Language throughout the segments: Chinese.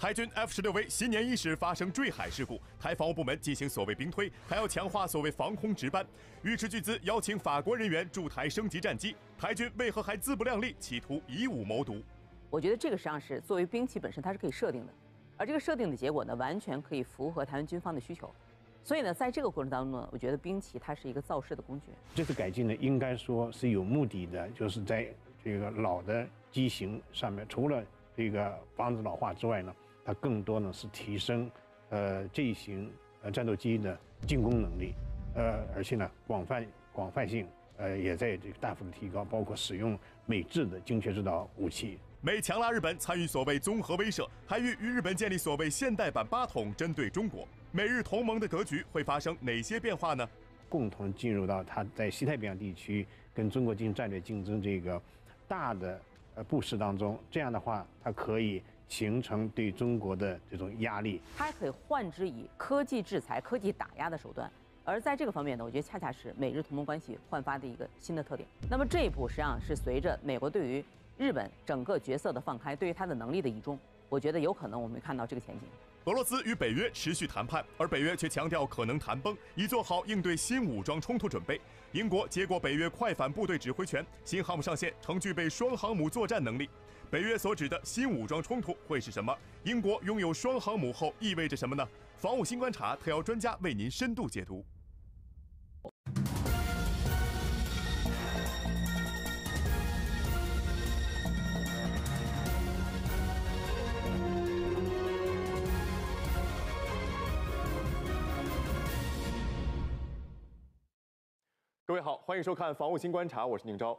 台军 F 十六 V 新年伊始发生坠海事故，台防务部门进行所谓兵推，还要强化所谓防空值班，欲斥巨资邀请法国人员驻台升级战机，台军为何还自不量力，企图以武谋独？我觉得这个实际上是作为兵器本身，它是可以设定的，而这个设定的结果呢，完全可以符合台湾军方的需求。所以呢，在这个过程当中呢，我觉得兵器它是一个造势的工具。这次改进呢，应该说是有目的的，就是在这个老的机型上面，除了这个防止老化之外呢。它更多呢是提升，呃，这一型呃战斗机的进攻能力，呃，而且呢广泛广泛性呃也在这个大幅的提高，包括使用美制的精确制导武器。美强拉日本参与所谓综合威慑，还欲与日本建立所谓现代版八统，针对中国，美日同盟的格局会发生哪些变化呢？共同进入到它在西太平洋地区跟中国进行战略竞争这个大的呃布势当中，这样的话它可以。形成对中国的这种压力，还可以换之以科技制裁、科技打压的手段。而在这个方面呢，我觉得恰恰是美日同盟关系焕发的一个新的特点。那么这一步实际上是随着美国对于日本整个角色的放开，对于它的能力的倚重，我觉得有可能我们看到这个前景。俄罗斯与北约持续谈判，而北约却强调可能谈崩，已做好应对新武装冲突准备。英国接过北约快反部队指挥权，新航母上线，成具备双航母作战能力。北约所指的新武装冲突会是什么？英国拥有双航母后意味着什么呢？防务新观察特邀专家为您深度解读。各位好，欢迎收看《防务新观察》，我是宁钊。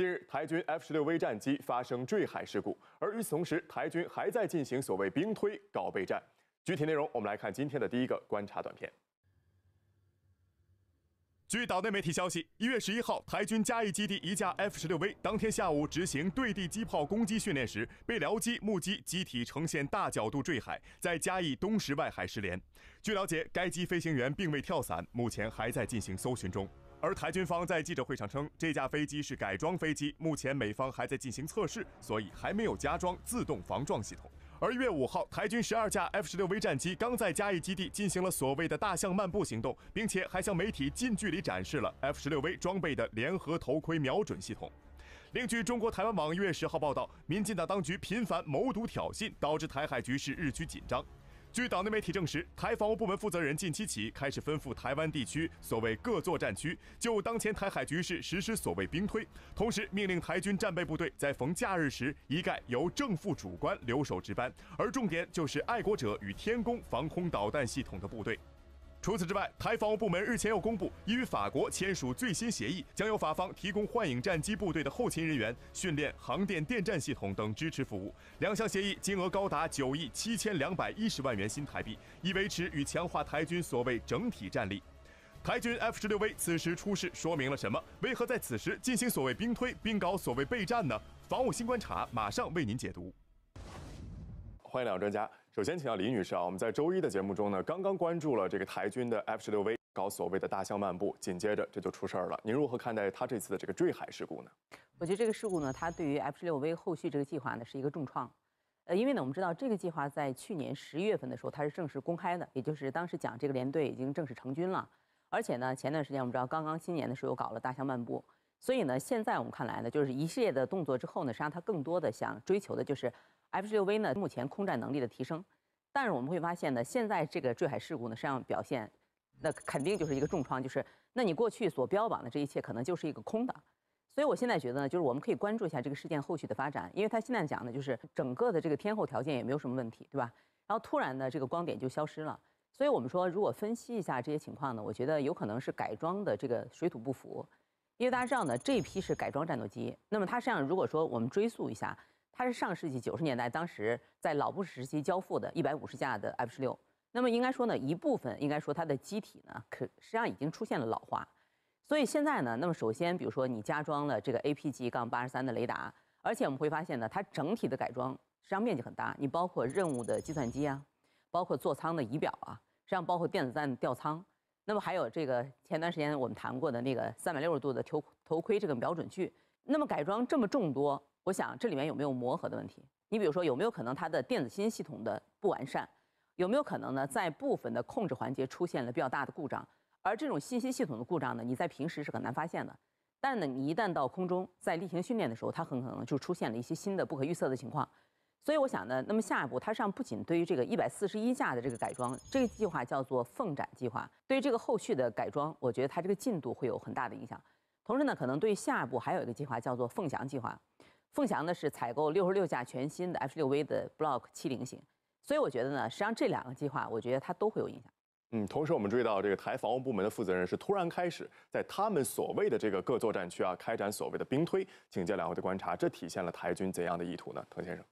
近日，台军 F16V 战机发生坠海事故，而与此同时，台军还在进行所谓“兵推”搞备战。具体内容，我们来看今天的第一个观察短片。据岛内媒体消息，一月十一号，台军嘉义基地一架 F16V 当天下午执行对地机炮攻击训练时，被僚机目击机体呈现大角度坠海，在嘉义东石外海失联。据了解，该机飞行员并未跳伞，目前还在进行搜寻中。而台军方在记者会上称，这架飞机是改装飞机，目前美方还在进行测试，所以还没有加装自动防撞系统。而月五号，台军十二架 F 十六 V 战机刚在嘉义基地进行了所谓的大象漫步行动，并且还向媒体近距离展示了 F 十六 V 装备的联合头盔瞄准系统。另据中国台湾网月十号报道，民进党当局频繁谋独挑衅，导致台海局势日趋紧张。据岛内媒体证实，台防务部门负责人近期起开始吩咐台湾地区所谓各作战区，就当前台海局势实施所谓“兵推”，同时命令台军战备部队在逢假日时一概由正副主官留守值班，而重点就是爱国者与天宫防空导弹系统的部队。除此之外，台防务部门日前又公布，已与法国签署最新协议，将由法方提供幻影战机部队的后勤人员、训练、航电、电站系统等支持服务。两项协议金额高达九亿七千两百一十万元新台币，以维持与强化台军所谓整体战力。台军 F 十六 V 此时出事，说明了什么？为何在此时进行所谓兵推，并搞所谓备战呢？防务新观察马上为您解读。欢迎两位专家。首先，请到李女士啊，我们在周一的节目中呢，刚刚关注了这个台军的 F 十六 V 搞所谓的大象漫步，紧接着这就出事儿了。您如何看待他这次的这个坠海事故呢？我觉得这个事故呢，它对于 F 十六 V 后续这个计划呢是一个重创。呃，因为呢，我们知道这个计划在去年十一月份的时候它是正式公开的，也就是当时讲这个连队已经正式成军了，而且呢，前段时间我们知道刚刚新年的时候又搞了大象漫步，所以呢，现在我们看来呢，就是一系列的动作之后呢，实际上它更多的想追求的就是。f 十6 v 呢，目前空战能力的提升，但是我们会发现呢，现在这个坠海事故呢，实际上表现，那肯定就是一个重创，就是那你过去所标榜的这一切，可能就是一个空的。所以我现在觉得呢，就是我们可以关注一下这个事件后续的发展，因为他现在讲的就是整个的这个天候条件也没有什么问题，对吧？然后突然呢，这个光点就消失了。所以我们说，如果分析一下这些情况呢，我觉得有可能是改装的这个水土不服，因为大家知道呢，这批是改装战斗机，那么它实际上如果说我们追溯一下。它是上世纪九十年代，当时在老布什时期交付的，一百五十架的 F 十六。那么应该说呢，一部分应该说它的机体呢，可实际上已经出现了老化。所以现在呢，那么首先，比如说你加装了这个 APG-83 杠的雷达，而且我们会发现呢，它整体的改装实际上面积很大，你包括任务的计算机啊，包括座舱的仪表啊，实际上包括电子战吊舱，那么还有这个前段时间我们谈过的那个三百六十度的头头盔这个瞄准具。那么改装这么众多。我想这里面有没有磨合的问题？你比如说有没有可能它的电子信息系统的不完善，有没有可能呢在部分的控制环节出现了比较大的故障？而这种信息系统的故障呢，你在平时是很难发现的，但是呢你一旦到空中，在例行训练的时候，它很可能就出现了一些新的不可预测的情况。所以我想呢，那么下一步它实际上不仅对于这个一百四十一架的这个改装，这个计划叫做“凤展计划”，对于这个后续的改装，我觉得它这个进度会有很大的影响。同时呢，可能对下一步还有一个计划叫做“凤翔计划”。凤翔呢是采购六十六架全新的 F 六 V 的 Block 七零型，所以我觉得呢，实际上这两个计划，我觉得它都会有影响。嗯，同时我们注意到，这个台防务部门的负责人是突然开始在他们所谓的这个各作战区啊开展所谓的兵推，请教两位的观察，这体现了台军怎样的意图呢，滕先生？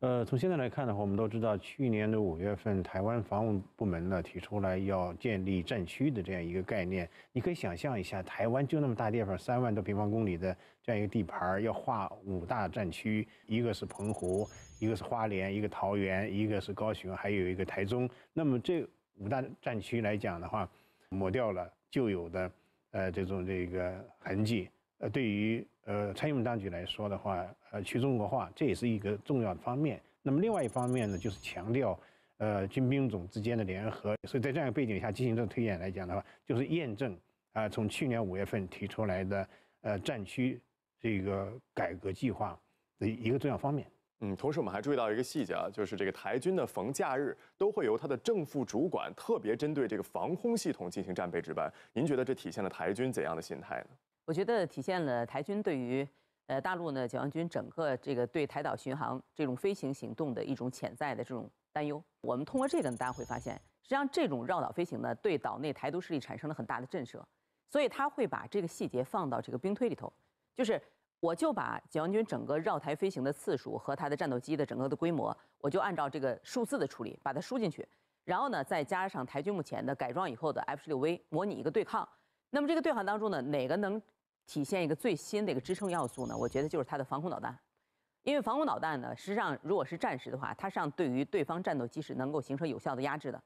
呃，从现在来看的话，我们都知道去年的五月份，台湾防务部门呢提出来要建立战区的这样一个概念。你可以想象一下，台湾就那么大地方，三万多平方公里的这样一个地盘，要划五大战区，一个是澎湖，一个是花莲，一个桃园，一个是高雄，还有一个台中。那么这五大战区来讲的话，抹掉了旧有的呃这种这个痕迹。呃，对于呃，议院当局来说的话，呃，去中国化这也是一个重要的方面。那么另外一方面呢，就是强调呃，军兵种之间的联合。所以在这样一个背景下进行的推演来讲的话，就是验证啊，从去年五月份提出来的呃战区这个改革计划的一个重要方面。嗯，同时我们还注意到一个细节啊，就是这个台军的逢假日都会由他的正副主管特别针对这个防空系统进行战备值班。您觉得这体现了台军怎样的心态呢？我觉得体现了台军对于，呃，大陆呢解放军整个这个对台岛巡航这种飞行行动的一种潜在的这种担忧。我们通过这个呢，大家会发现，实际上这种绕岛飞行呢，对岛内台独势力产生了很大的震慑。所以他会把这个细节放到这个兵推里头，就是我就把解放军整个绕台飞行的次数和他的战斗机的整个的规模，我就按照这个数字的处理把它输进去，然后呢，再加上台军目前的改装以后的 F 十六 V 模拟一个对抗。那么这个对抗当中呢，哪个能？体现一个最新的一个支撑要素呢，我觉得就是它的防空导弹，因为防空导弹呢，实际上如果是战时的话，它上对于对方战斗机是能够形成有效的压制的，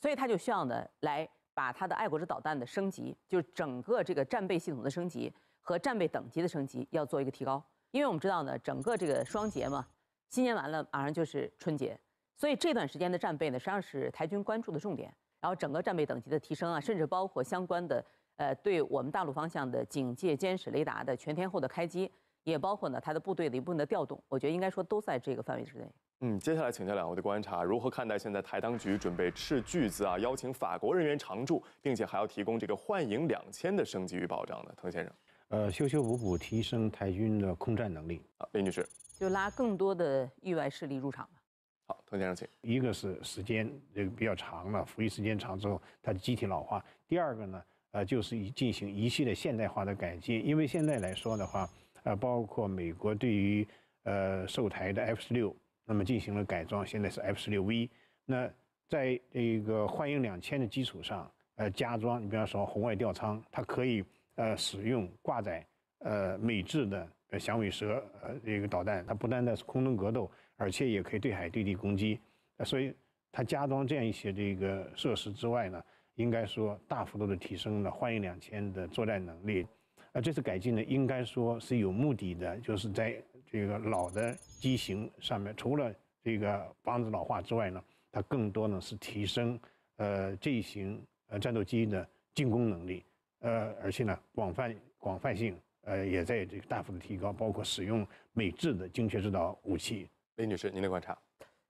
所以它就需要呢来把它的爱国者导弹的升级，就是整个这个战备系统的升级和战备等级的升级要做一个提高，因为我们知道呢，整个这个双节嘛，新年完了马上就是春节，所以这段时间的战备呢实际上是台军关注的重点，然后整个战备等级的提升啊，甚至包括相关的。呃，对我们大陆方向的警戒监视雷达的全天候的开机，也包括呢它的部队的一部分的调动，我觉得应该说都在这个范围之内。嗯，接下来请教两位的观察，如何看待现在台当局准备斥巨资啊，邀请法国人员常驻，并且还要提供这个幻影两千的升级与保障呢？滕先生，呃，修修补补提升台军的空战能力。好，林女士，就拉更多的域外势力入场吧。好，滕先生，请。一个是时间这个比较长了，服役时间长之后，它的机体老化；第二个呢。呃，就是一进行一系列现代化的改进，因为现在来说的话，呃，包括美国对于呃售台的 F 十六，那么进行了改装，现在是 F 十六 V。那在这个幻影两千的基础上，呃，加装，你比方说红外吊舱，它可以呃使用挂载呃美制的响尾蛇呃这个导弹，它不单单是空中格斗，而且也可以对海对地攻击。所以它加装这样一些这个设施之外呢。应该说，大幅度的提升了幻影两千的作战能力，呃，这次改进呢，应该说是有目的的，就是在这个老的机型上面，除了这个防止老化之外呢，它更多呢是提升，呃，这一型呃战斗机的进攻能力，呃，而且呢，广泛广泛性呃也在这个大幅度提高，包括使用美制的精确制导武器。李女士，您的观察？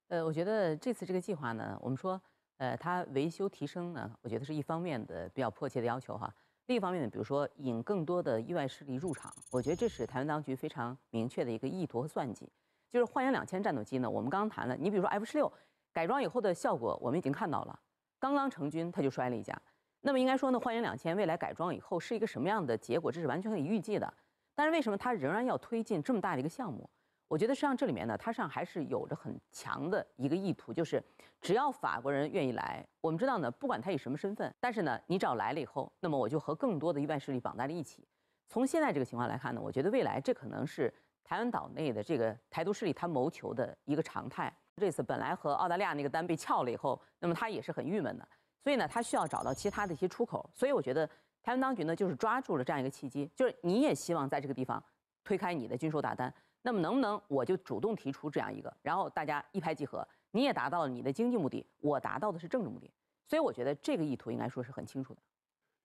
呃，我觉得这次这个计划呢，我们说。呃，它维修提升呢，我觉得是一方面的比较迫切的要求哈。另一方面呢，比如说引更多的意外势力入场，我觉得这是台湾当局非常明确的一个意图和算计。就是幻影两千战斗机呢，我们刚刚谈了，你比如说 F-16 改装以后的效果，我们已经看到了，刚刚成军它就摔了一架。那么应该说呢，幻影两千未来改装以后是一个什么样的结果，这是完全可以预计的。但是为什么它仍然要推进这么大的一个项目？我觉得实际上这里面呢，它实际上还是有着很强的一个意图，就是只要法国人愿意来，我们知道呢，不管他以什么身份，但是呢，你只要来了以后，那么我就和更多的意外势力绑在了一起。从现在这个情况来看呢，我觉得未来这可能是台湾岛内的这个台独势力他谋求的一个常态。这次本来和澳大利亚那个单被撬了以后，那么他也是很郁闷的，所以呢，他需要找到其他的一些出口。所以我觉得台湾当局呢，就是抓住了这样一个契机，就是你也希望在这个地方推开你的军售大单。那么能不能我就主动提出这样一个，然后大家一拍即合，你也达到了你的经济目的，我达到的是政治目的，所以我觉得这个意图应该说是很清楚的。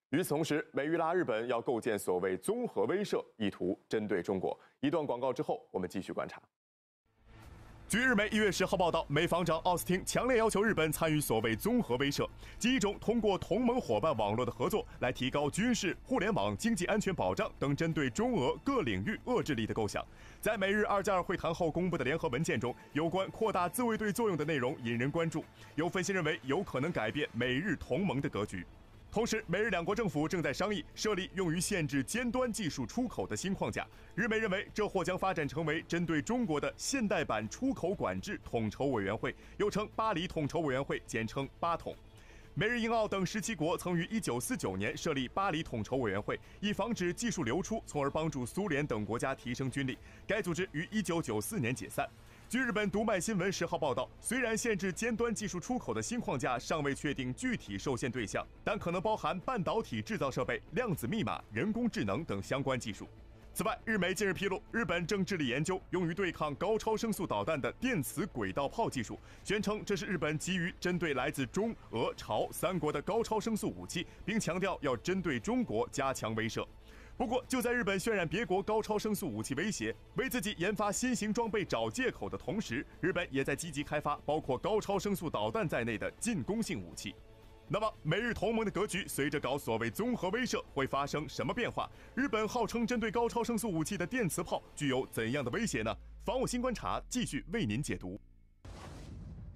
与此同时，美日拉日本要构建所谓综合威慑意图针对中国。一段广告之后，我们继续观察。据日媒一月十号报道，美防长奥斯汀强烈要求日本参与所谓“综合威慑”，即一种通过同盟伙伴网络的合作来提高军事、互联网、经济安全保障等针对中俄各领域遏制力的构想。在美日二加二会谈后公布的联合文件中，有关扩大自卫队作用的内容引人关注。有分析认为，有可能改变美日同盟的格局。同时，美日两国政府正在商议设立用于限制尖端技术出口的新框架。日媒认为，这或将发展成为针对中国的现代版出口管制统筹委员会，又称巴黎统筹委员会，简称巴统。美日英澳等十七国曾于一九四九年设立巴黎统筹委员会，以防止技术流出，从而帮助苏联等国家提升军力。该组织于一九九四年解散。据日本读卖新闻十号报道，虽然限制尖端技术出口的新框架尚未确定具体受限对象，但可能包含半导体制造设备、量子密码、人工智能等相关技术。此外，日媒近日披露，日本正致力研究用于对抗高超声速导弹的电磁轨道炮技术，宣称这是日本急于针对来自中俄朝三国的高超声速武器，并强调要针对中国加强威慑。不过，就在日本渲染别国高超声速武器威胁，为自己研发新型装备找借口的同时，日本也在积极开发包括高超声速导弹在内的进攻性武器。那么，美日同盟的格局随着搞所谓综合威慑会发生什么变化？日本号称针对高超声速武器的电磁炮具有怎样的威胁呢？防务新观察继续为您解读。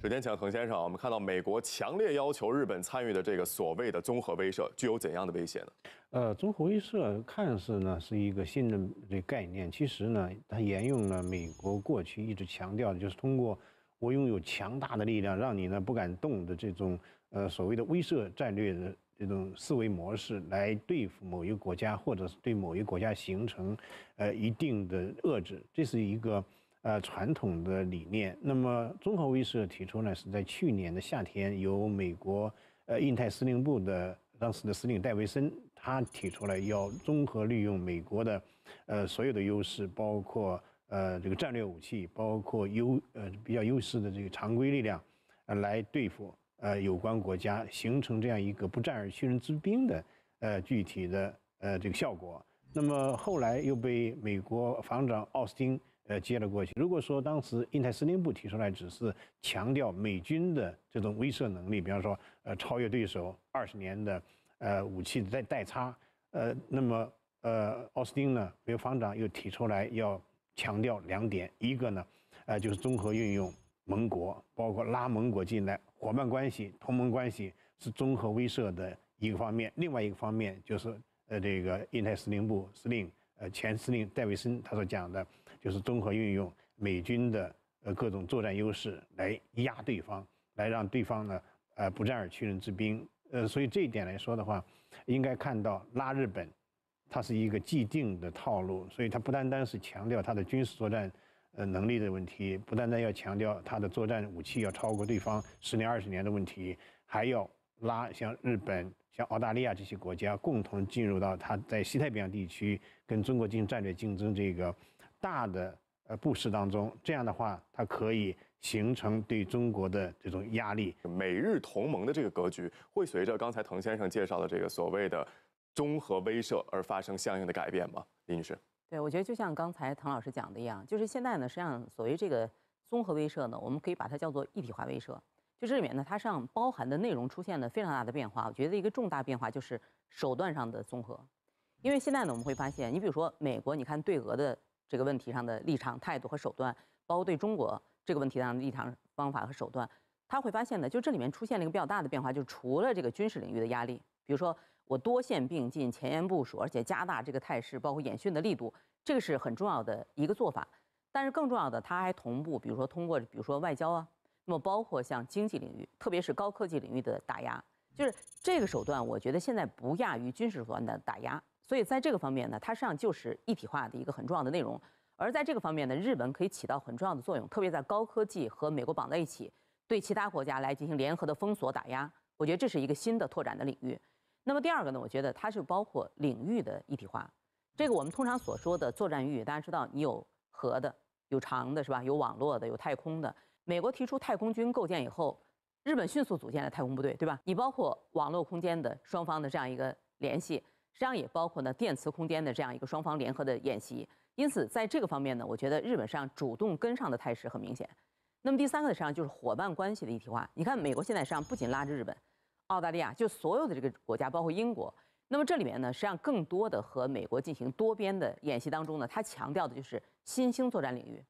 首先，强，恒先生，我们看到美国强烈要求日本参与的这个所谓的综合威慑，具有怎样的威胁呢？呃，综合威慑看似呢是一个新的这概念，其实呢，它沿用了美国过去一直强调，的，就是通过我拥有强大的力量，让你呢不敢动的这种呃所谓的威慑战略的这种思维模式，来对付某一国家，或者是对某一国家形成呃一定的遏制，这是一个。呃，传统的理念。那么，综合威慑提出呢，是在去年的夏天，由美国呃印太司令部的当时的司令戴维森，他提出来要综合利用美国的呃所有的优势，包括呃这个战略武器，包括优呃比较优势的这个常规力量，来对付呃有关国家，形成这样一个不战而屈人之兵的呃具体的呃这个效果。那么后来又被美国防长奥斯汀。呃，接了过去。如果说当时印太司令部提出来只是强调美军的这种威慑能力，比方说呃超越对手二十年的呃武器代代差，呃，那么呃奥斯汀呢，国防长又提出来要强调两点：一个呢，呃就是综合运用盟国，包括拉盟国进来，伙伴关系、同盟关系是综合威慑的一个方面；另外一个方面就是呃这个印太司令部司令呃前司令戴维森他所讲的。就是综合运用美军的呃各种作战优势来压对方，来让对方呢呃不战而屈人之兵。呃，所以这一点来说的话，应该看到拉日本，它是一个既定的套路。所以它不单单是强调它的军事作战呃能力的问题，不单单要强调它的作战武器要超过对方十年二十年的问题，还要拉像日本、像澳大利亚这些国家共同进入到它在西太平洋地区跟中国进行战略竞争这个。大的呃布施当中，这样的话，它可以形成对中国的这种压力。美日同盟的这个格局会随着刚才滕先生介绍的这个所谓的综合威慑而发生相应的改变吗？李女士，对我觉得就像刚才滕老师讲的一样，就是现在呢，实际上所谓这个综合威慑呢，我们可以把它叫做一体化威慑。就这里面呢，它实际上包含的内容出现了非常大的变化。我觉得一个重大变化就是手段上的综合，因为现在呢，我们会发现，你比如说美国，你看对俄的。这个问题上的立场、态度和手段，包括对中国这个问题上的立场、方法和手段，他会发现呢，就这里面出现了一个比较大的变化，就除了这个军事领域的压力，比如说我多线并进、前沿部署，而且加大这个态势包括演训的力度，这个是很重要的一个做法。但是更重要的，他还同步，比如说通过，比如说外交啊，那么包括像经济领域，特别是高科技领域的打压，就是这个手段，我觉得现在不亚于军事手段的打压。所以在这个方面呢，它实际上就是一体化的一个很重要的内容。而在这个方面呢，日本可以起到很重要的作用，特别在高科技和美国绑在一起，对其他国家来进行联合的封锁打压。我觉得这是一个新的拓展的领域。那么第二个呢，我觉得它是包括领域的一体化，这个我们通常所说的作战域，大家知道你有核的、有长的，是吧？有网络的、有太空的。美国提出太空军构建以后，日本迅速组建了太空部队，对吧？你包括网络空间的双方的这样一个联系。实际上也包括呢电磁空间的这样一个双方联合的演习，因此在这个方面呢，我觉得日本实际上主动跟上的态势很明显。那么第三个实际上就是伙伴关系的一体化。你看，美国现在实际上不仅拉着日本、澳大利亚，就所有的这个国家，包括英国。那么这里面呢，实际上更多的和美国进行多边的演习当中呢，它强调的就是新兴作战领域。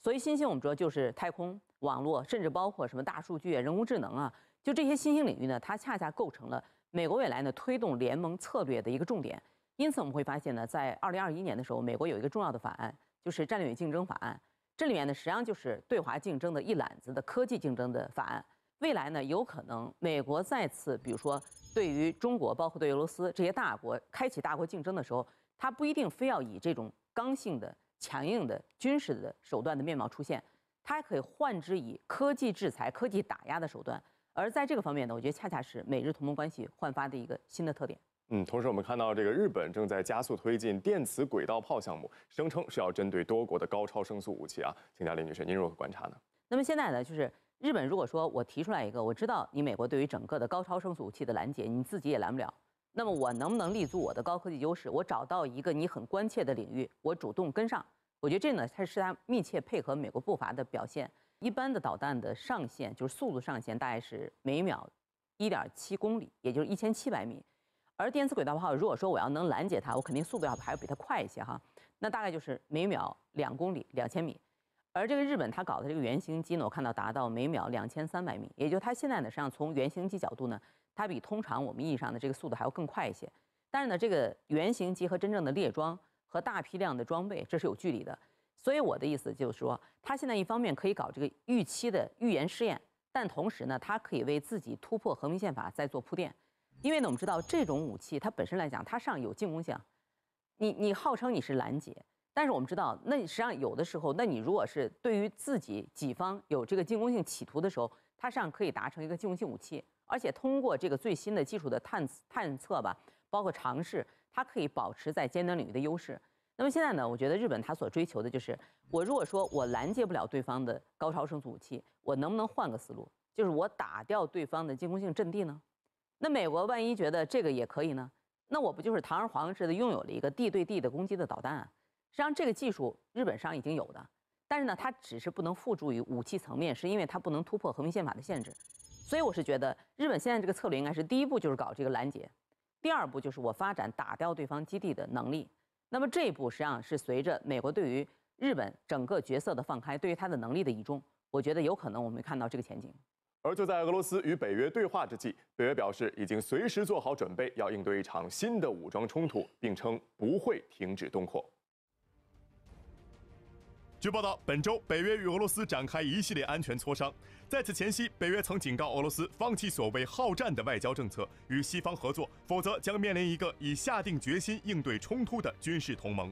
所以新兴我们说就是太空、网络，甚至包括什么大数据、啊、人工智能啊，就这些新兴领域呢，它恰恰构成了。美国未来呢推动联盟策略的一个重点，因此我们会发现呢，在二零二一年的时候，美国有一个重要的法案，就是《战略与竞争法案》，这里面呢实际上就是对华竞争的一揽子的科技竞争的法案。未来呢有可能美国再次，比如说对于中国，包括对俄罗斯这些大国开启大国竞争的时候，它不一定非要以这种刚性的、强硬的军事的手段的面貌出现，它还可以换之以科技制裁、科技打压的手段。而在这个方面呢，我觉得恰恰是美日同盟关系焕发的一个新的特点。嗯，同时我们看到这个日本正在加速推进电磁轨道炮项目，声称是要针对多国的高超声速武器啊，请贾李女士您如何观察呢？那么现在呢，就是日本如果说我提出来一个，我知道你美国对于整个的高超声速武器的拦截，你自己也拦不了，那么我能不能立足我的高科技优势，我找到一个你很关切的领域，我主动跟上？我觉得这呢，它是它密切配合美国步伐的表现。一般的导弹的上限就是速度上限，大概是每秒一点七公里，也就是一千七百米。而电磁轨道炮，如果说我要能拦截它，我肯定速度要还要比它快一些哈。那大概就是每秒两公里，两千米。而这个日本它搞的这个原型机呢，我看到达到每秒两千三百米，也就它现在呢实际上从原型机角度呢，它比通常我们意义上的这个速度还要更快一些。但是呢，这个原型机和真正的列装和大批量的装备，这是有距离的。所以我的意思就是说，他现在一方面可以搞这个预期的预言试验，但同时呢，他可以为自己突破和平宪法在做铺垫。因为呢，我们知道这种武器它本身来讲，它上有进攻性。你你号称你是拦截，但是我们知道，那你实际上有的时候，那你如果是对于自己己方有这个进攻性企图的时候，它实际上可以达成一个进攻性武器，而且通过这个最新的技术的探探测吧，包括尝试，它可以保持在尖端领域的优势。那么现在呢？我觉得日本他所追求的就是，我如果说我拦截不了对方的高超声速武器，我能不能换个思路，就是我打掉对方的进攻性阵地呢？那美国万一觉得这个也可以呢？那我不就是堂而皇之的拥有了一个地对地的攻击的导弹？实际上这个技术日本上已经有的，但是呢，它只是不能附注于武器层面，是因为它不能突破和平宪法的限制。所以我是觉得，日本现在这个策略应该是：第一步就是搞这个拦截，第二步就是我发展打掉对方基地的能力。那么这一步实际上是随着美国对于日本整个角色的放开，对于它的能力的倚重，我觉得有可能我们看到这个前景。而就在俄罗斯与北约对话之际，北约表示已经随时做好准备，要应对一场新的武装冲突，并称不会停止东扩。据报道，本周北约与俄罗斯展开一系列安全磋商。在此前夕，北约曾警告俄罗斯放弃所谓好战的外交政策，与西方合作，否则将面临一个已下定决心应对冲突的军事同盟。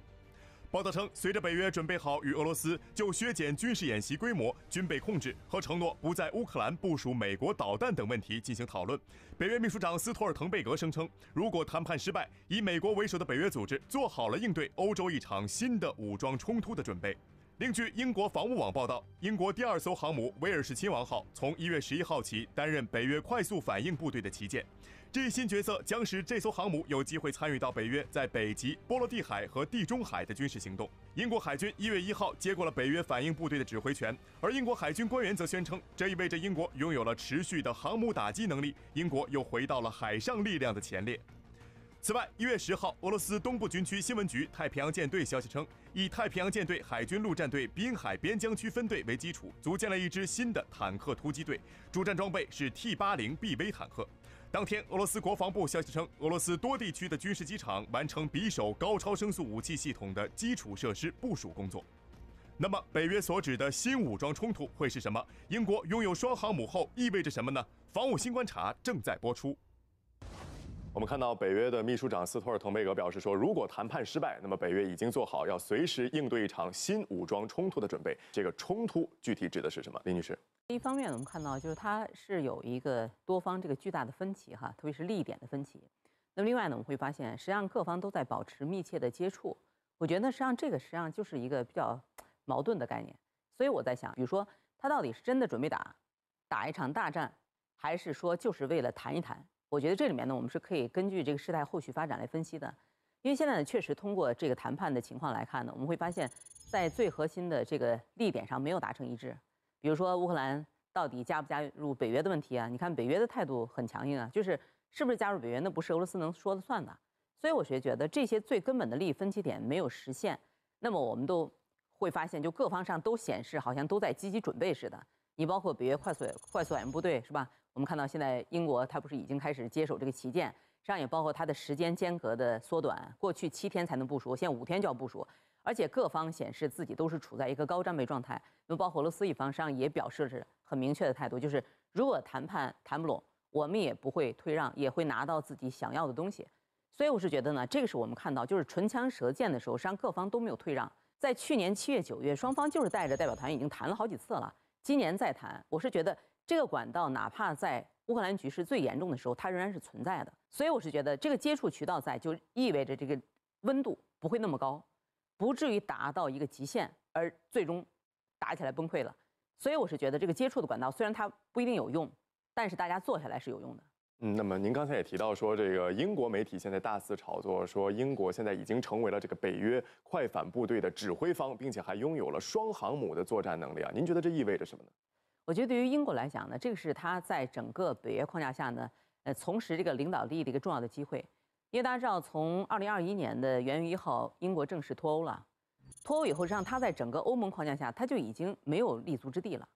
报道称，随着北约准备好与俄罗斯就削减军事演习规模、军备控制和承诺不在乌克兰部署美国导弹等问题进行讨论，北约秘书长斯托尔滕贝格声称，如果谈判失败，以美国为首的北约组织做好了应对欧洲一场新的武装冲突的准备。另据英国防务网报道，英国第二艘航母威尔士亲王号从一月十一号起担任北约快速反应部队的旗舰。这一新角色将使这艘航母有机会参与到北约在北极、波罗的海和地中海的军事行动。英国海军一月一号接过了北约反应部队的指挥权，而英国海军官员则宣称，这意味着英国拥有了持续的航母打击能力，英国又回到了海上力量的前列。此外，一月十号，俄罗斯东部军区新闻局太平洋舰队消息称，以太平洋舰队海军陆战队滨海边疆区分队为基础，组建了一支新的坦克突击队，主战装备是 T80BV 坦克。当天，俄罗斯国防部消息称，俄罗斯多地区的军事机场完成匕首高超声速武器系统的基础设施部署工作。那么，北约所指的新武装冲突会是什么？英国拥有双航母后意味着什么呢？防务新观察正在播出。我们看到，北约的秘书长斯托尔滕贝格表示说，如果谈判失败，那么北约已经做好要随时应对一场新武装冲突的准备。这个冲突具体指的是什么？李女士，一方面我们看到就是它是有一个多方这个巨大的分歧哈，特别是利益点的分歧。那么另外呢，我们会发现，实际上各方都在保持密切的接触。我觉得实际上这个实际上就是一个比较矛盾的概念。所以我在想，比如说他到底是真的准备打，打一场大战，还是说就是为了谈一谈？我觉得这里面呢，我们是可以根据这个事态后续发展来分析的，因为现在呢，确实通过这个谈判的情况来看呢，我们会发现，在最核心的这个利点上没有达成一致，比如说乌克兰到底加不加入北约的问题啊，你看北约的态度很强硬啊，就是是不是加入北约那不是俄罗斯能说的算的，所以我觉觉得这些最根本的利益分歧点没有实现，那么我们都会发现，就各方上都显示好像都在积极准备似的，你包括北约快速快速反应部队是吧？我们看到现在英国，它不是已经开始接手这个旗舰？实际上也包括它的时间间隔的缩短，过去七天才能部署，现在五天就要部署。而且各方显示自己都是处在一个高战备状态，那么包括俄罗斯一方，实际上也表示是很明确的态度，就是如果谈判谈不拢，我们也不会退让，也会拿到自己想要的东西。所以我是觉得呢，这个是我们看到就是唇枪舌剑的时候，实际上各方都没有退让。在去年七月、九月，双方就是带着代表团已经谈了好几次了，今年再谈，我是觉得。这个管道哪怕在乌克兰局势最严重的时候，它仍然是存在的。所以我是觉得这个接触渠道在，就意味着这个温度不会那么高，不至于达到一个极限而最终打起来崩溃了。所以我是觉得这个接触的管道虽然它不一定有用，但是大家坐下来是有用的。嗯，那么您刚才也提到说，这个英国媒体现在大肆炒作说英国现在已经成为了这个北约快反部队的指挥方，并且还拥有了双航母的作战能力啊。您觉得这意味着什么呢？我觉得对于英国来讲呢，这个是它在整个北约框架下呢，呃，从事这个领导力的一个重要的机会。因为大家知道，从二零二一年的元月一号，英国正式脱欧了。脱欧以后，实际上它在整个欧盟框架下，它就已经没有立足之地了。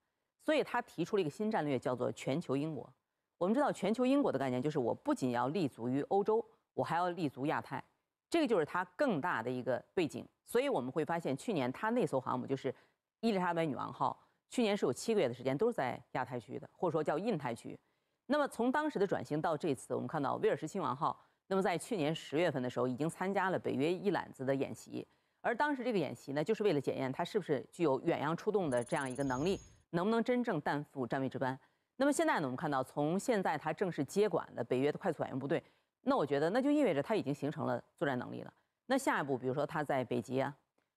所以它提出了一个新战略，叫做“全球英国”。我们知道“全球英国”的概念，就是我不仅要立足于欧洲，我还要立足亚太。这个就是它更大的一个背景。所以我们会发现，去年它那艘航母就是伊丽莎白女王号。去年是有七个月的时间都是在亚太区的，或者说叫印太区。那么从当时的转型到这次，我们看到威尔士亲王号，那么在去年十月份的时候已经参加了北约一揽子的演习，而当时这个演习呢，就是为了检验它是不是具有远洋出动的这样一个能力，能不能真正担负战备值班。那么现在呢，我们看到从现在它正式接管了北约的快速反应部队，那我觉得那就意味着它已经形成了作战能力了。那下一步，比如说它在北极啊，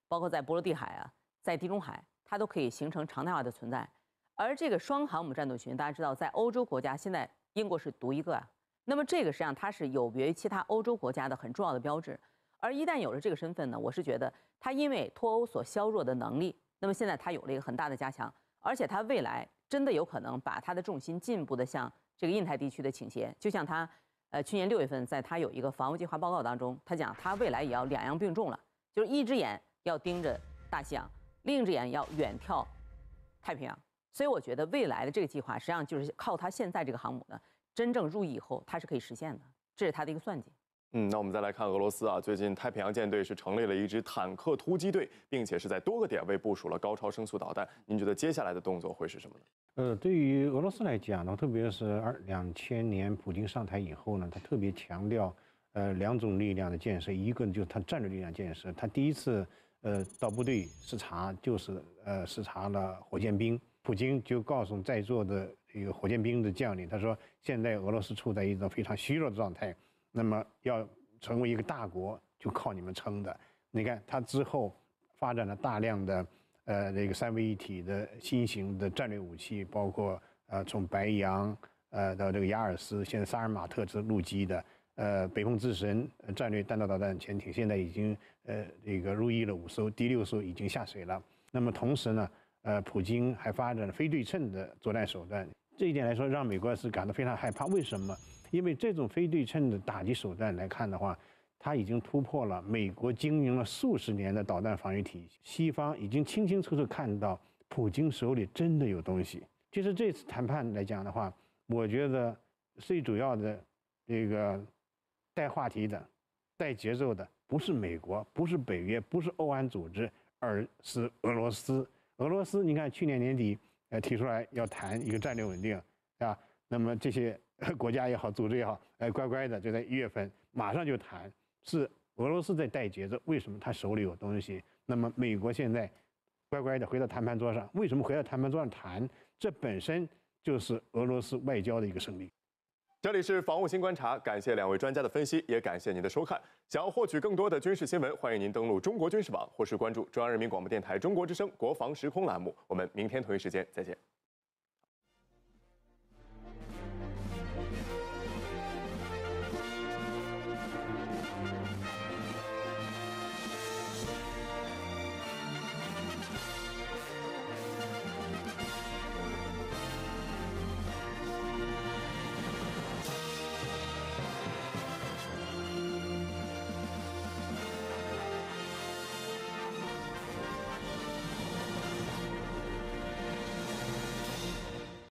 包括在波罗的海啊，在地中海。它都可以形成常态化的存在，而这个双航母战斗群，大家知道，在欧洲国家现在英国是独一个啊。那么这个实际上它是有别于其他欧洲国家的很重要的标志，而一旦有了这个身份呢，我是觉得它因为脱欧所削弱的能力，那么现在它有了一个很大的加强，而且它未来真的有可能把它的重心进一步的向这个印太地区的倾斜。就像它，呃，去年六月份在它有一个防务计划报告当中，它讲它未来也要两样并重了，就是一只眼要盯着大西洋。另一只眼要远眺太平洋，所以我觉得未来的这个计划实际上就是靠它现在这个航母呢，真正入役以后，它是可以实现的。这是它的一个算计。嗯，那我们再来看俄罗斯啊，最近太平洋舰队是成立了一支坦克突击队，并且是在多个点位部署了高超声速导弹。您觉得接下来的动作会是什么呢？呃，对于俄罗斯来讲呢，特别是二两千年普京上台以后呢，他特别强调，呃，两种力量的建设，一个就是他战略力量建设，他第一次。呃，到部队视察，就是呃视察了火箭兵。普京就告诉在座的一个火箭兵的将领，他说：“现在俄罗斯处在一种非常虚弱的状态，那么要成为一个大国，就靠你们撑的。你看他之后发展了大量的呃那个三位一体的新型的战略武器，包括呃从白杨呃到这个雅尔斯，现在萨尔马特是陆基的，呃北风之神战略弹道导弹潜艇，现在已经。”呃，这个入役了五艘，第六艘已经下水了。那么同时呢，呃，普京还发展了非对称的作战手段。这一点来说，让美国是感到非常害怕。为什么？因为这种非对称的打击手段来看的话，它已经突破了美国经营了数十年的导弹防御体系。西方已经清清楚楚看到，普京手里真的有东西。其实这次谈判来讲的话，我觉得最主要的这个带话题的、带节奏的。不是美国，不是北约，不是欧安组织，而是俄罗斯。俄罗斯，你看去年年底，呃，提出来要谈一个战略稳定，啊，那么这些 国家也好，组织也好，哎，乖乖的就在一月份马上就谈，是俄罗斯在带节奏。为什么他手里有东西？那么美国现在乖乖的回到谈判桌上，为什么回到谈判桌上谈？这本身就是俄罗斯外交的一个胜利。这里是防务新观察，感谢两位专家的分析，也感谢您的收看。想要获取更多的军事新闻，欢迎您登录中国军事网，或是关注中央人民广播电台中国之声国防时空栏目。我们明天同一时间再见。